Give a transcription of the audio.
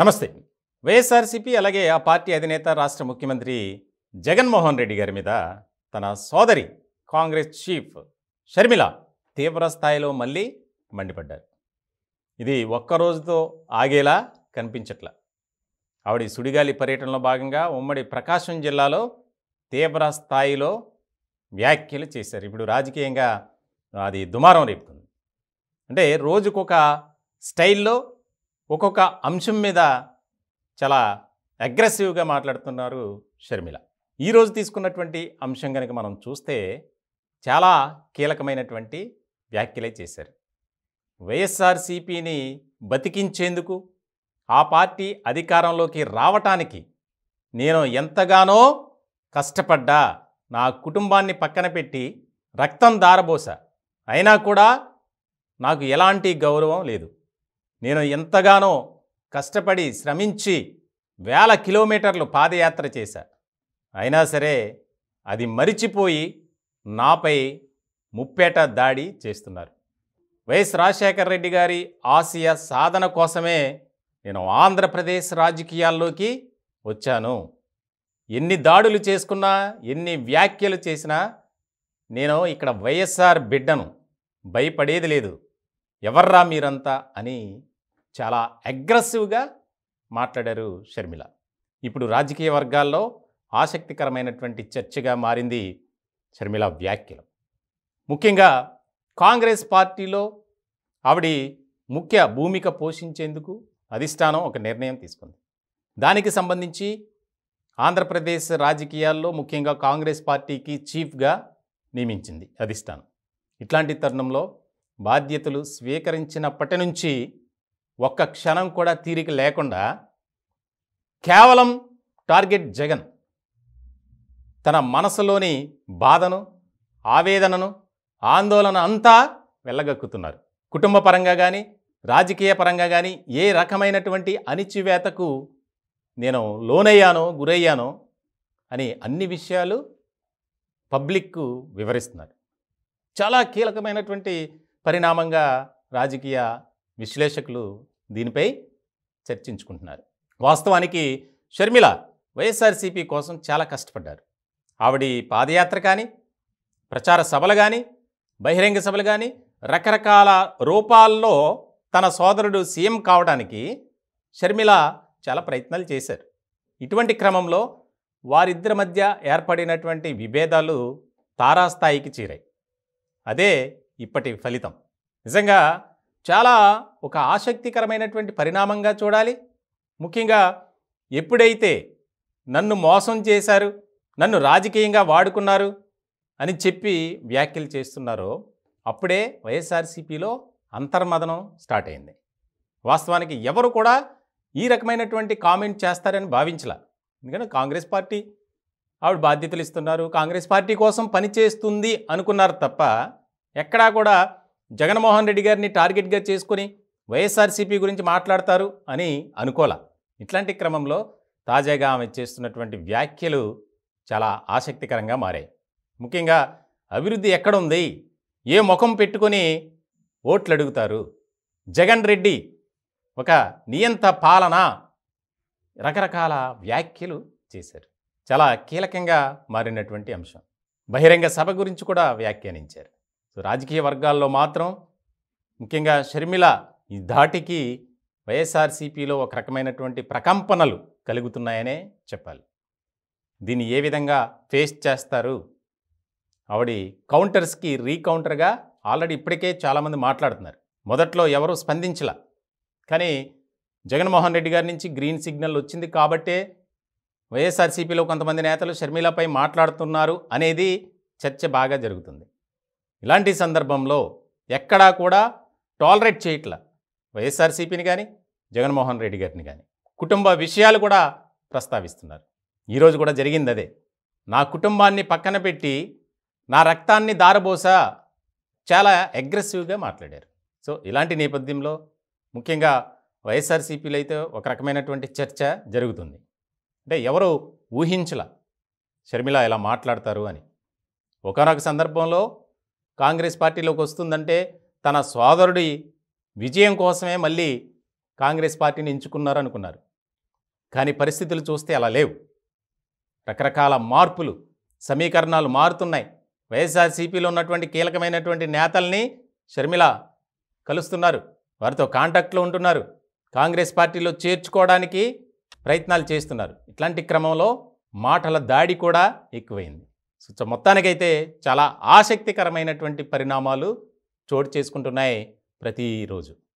నమస్తే వైఎస్ఆర్సీపీ అలాగే ఆ పార్టీ అధినేత రాష్ట్ర ముఖ్యమంత్రి జగన్మోహన్ రెడ్డి గారి మీద తన సోదరి కాంగ్రెస్ చీఫ్ షర్మిల తీవ్ర స్థాయిలో మళ్ళీ మండిపడ్డారు ఇది ఒక్కరోజుతో ఆగేలా కనిపించట్ల ఆవిడ సుడిగాలి పర్యటనలో భాగంగా ఉమ్మడి ప్రకాశం జిల్లాలో తీవ్ర స్థాయిలో వ్యాఖ్యలు చేశారు ఇప్పుడు రాజకీయంగా అది దుమారం రేపుతుంది అంటే రోజుకొక స్టైల్లో ఒక్కొక్క అంశం మీద చాలా అగ్రెసివ్గా మాట్లాడుతున్నారు షర్మిల ఈరోజు తీసుకున్నటువంటి అంశం కనుక మనం చూస్తే చాలా కీలకమైనటువంటి వ్యాఖ్యలే చేశారు వైఎస్ఆర్సీపీని బతికించేందుకు ఆ పార్టీ అధికారంలోకి రావటానికి నేను ఎంతగానో కష్టపడ్డా నా కుటుంబాన్ని పక్కన పెట్టి రక్తం దారబోసా అయినా కూడా నాకు ఎలాంటి గౌరవం లేదు నేను ఎంతగానో కష్టపడి శ్రమించి వేల కిలోమీటర్లు పాదయాత్ర చేశా అయినా సరే అది మరిచిపోయి నాపై ముప్పేట దాడి చేస్తున్నారు వైఎస్ రాజశేఖర రెడ్డి గారి ఆసియా సాధన కోసమే నేను ఆంధ్రప్రదేశ్ రాజకీయాల్లోకి వచ్చాను ఎన్ని దాడులు చేసుకున్నా ఎన్ని వ్యాఖ్యలు చేసినా నేను ఇక్కడ వైఎస్ఆర్ బిడ్డను భయపడేది లేదు ఎవర్రా మీరంతా అని చాలా అగ్రెసివ్గా మాట్లాడారు షర్మిల ఇప్పుడు రాజకీయ వర్గాల్లో ఆసక్తికరమైనటువంటి చర్చగా మారింది షర్మిల వ్యాఖ్యలు ముఖ్యంగా కాంగ్రెస్ పార్టీలో ఆవిడ ముఖ్య భూమిక పోషించేందుకు అధిష్టానం ఒక నిర్ణయం తీసుకుంది దానికి సంబంధించి ఆంధ్రప్రదేశ్ రాజకీయాల్లో ముఖ్యంగా కాంగ్రెస్ పార్టీకి చీఫ్గా నియమించింది అధిష్టానం ఇట్లాంటి తరుణంలో బాధ్యతలు స్వీకరించినప్పటి నుంచి ఒక్క క్షణం కూడా తీరిక లేకుండా కేవలం టార్గెట్ జగన్ తన మనసులోని బాధను ఆవేదనను ఆందోళన అంతా వెళ్ళగక్కుతున్నారు కుటుంబ పరంగా కానీ రాజకీయ పరంగా కానీ ఏ రకమైనటువంటి అణిచివేతకు నేను లోనయ్యానో గురయ్యానో అని అన్ని విషయాలు పబ్లిక్కు వివరిస్తున్నారు చాలా కీలకమైనటువంటి పరిణామంగా రాజకీయ విశ్లేషకులు దీనిపై చర్చించుకుంటున్నారు వాస్తవానికి షర్మిల వైఎస్ఆర్సీపీ కోసం చాలా కష్టపడ్డారు ఆవిడ పాదయాత్ర కానీ ప్రచార సభలు కానీ బహిరంగ సభలు కానీ రకరకాల రూపాల్లో తన సోదరుడు సీఎం కావడానికి షర్మిల చాలా ప్రయత్నాలు చేశారు ఇటువంటి క్రమంలో వారిద్దరి మధ్య ఏర్పడినటువంటి విభేదాలు తారాస్థాయికి చేరాయి అదే ఇప్పటి ఫలితం నిజంగా చాలా ఒక ఆసక్తికరమైనటువంటి పరిణామంగా చూడాలి ముఖ్యంగా ఎప్పుడైతే నన్ను మోసం చేశారు నన్ను రాజకీయంగా వాడుకున్నారు అని చెప్పి వ్యాఖ్యలు చేస్తున్నారో అప్పుడే వైఎస్ఆర్సీపీలో అంతర్మదనం స్టార్ట్ అయింది వాస్తవానికి ఎవరు కూడా ఈ రకమైనటువంటి కామెంట్ చేస్తారని భావించాల ఎందుకంటే కాంగ్రెస్ పార్టీ ఆవిడ బాధ్యతలు ఇస్తున్నారు కాంగ్రెస్ పార్టీ కోసం పనిచేస్తుంది అనుకున్నారు తప్ప ఎక్కడా కూడా జగన్మోహన్ రెడ్డి గారిని టార్గెట్గా చేసుకుని వైఎస్ఆర్సీపీ గురించి మాట్లాడతారు అని అనుకోలే ఇట్లాంటి క్రమంలో తాజాగా ఆమె చేస్తున్నటువంటి వ్యాఖ్యలు చాలా ఆసక్తికరంగా మారాయి ముఖ్యంగా అభివృద్ధి ఎక్కడుంది ఏ ముఖం పెట్టుకొని ఓట్లు అడుగుతారు జగన్ రెడ్డి ఒక నియంత పాలన రకరకాల వ్యాఖ్యలు చేశారు చాలా కీలకంగా మారినటువంటి అంశం బహిరంగ సభ గురించి కూడా వ్యాఖ్యానించారు సో రాజకీయ వర్గాల్లో మాత్రం ముఖ్యంగా షర్మిల ఈ ధాటికి వైఎస్ఆర్సీపీలో ఒక రకమైనటువంటి ప్రకంపనలు కలుగుతున్నాయనే చెప్పాలి దీన్ని ఏ విధంగా ఫేస్ చేస్తారు ఆవిడి కౌంటర్స్కి రీకౌంటర్గా ఆల్రెడీ ఇప్పటికే చాలామంది మాట్లాడుతున్నారు మొదట్లో ఎవరు స్పందించల కానీ జగన్మోహన్ రెడ్డి గారి నుంచి గ్రీన్ సిగ్నల్ వచ్చింది కాబట్టే వైఎస్ఆర్సీపీలో కొంతమంది నేతలు షర్మిలపై మాట్లాడుతున్నారు అనేది చర్చ బాగా జరుగుతుంది ఇలాంటి సందర్భంలో ఎక్కడా కూడా టాలరేట్ చేయట్లా వైఎస్ఆర్సీపీని కానీ జగన్మోహన్ రెడ్డి గారిని కానీ కుటుంబ విషయాలు కూడా ప్రస్తావిస్తున్నారు ఈరోజు కూడా జరిగింది అదే నా కుటుంబాన్ని పక్కన పెట్టి నా రక్తాన్ని దారబోసా చాలా అగ్రెసివ్గా మాట్లాడారు సో ఇలాంటి నేపథ్యంలో ముఖ్యంగా వైఎస్ఆర్సీపీలో అయితే ఒక రకమైనటువంటి చర్చ జరుగుతుంది అంటే ఎవరు ఊహించల షర్మిల ఇలా మాట్లాడతారు అని ఒకనొక సందర్భంలో కాంగ్రెస్ పార్టీలోకి వస్తుందంటే తన సోదరుడి విజయం కోసమే మళ్ళీ కాంగ్రెస్ పార్టీని ఎంచుకున్నారు అనుకున్నారు కానీ పరిస్థితులు చూస్తే అలా లేవు రకరకాల మార్పులు సమీకరణాలు మారుతున్నాయి వైఎస్ఆర్సీపీలో ఉన్నటువంటి కీలకమైనటువంటి నేతల్ని షర్మిల కలుస్తున్నారు వారితో కాంటాక్ట్లో ఉంటున్నారు కాంగ్రెస్ పార్టీలో చేర్చుకోవడానికి ప్రయత్నాలు చేస్తున్నారు ఇట్లాంటి క్రమంలో మాటల దాడి కూడా ఎక్కువైంది సో మొత్తానికైతే చాలా ఆసక్తికరమైనటువంటి పరిణామాలు చోటు చేసుకుంటున్నాయి ప్రతిరోజు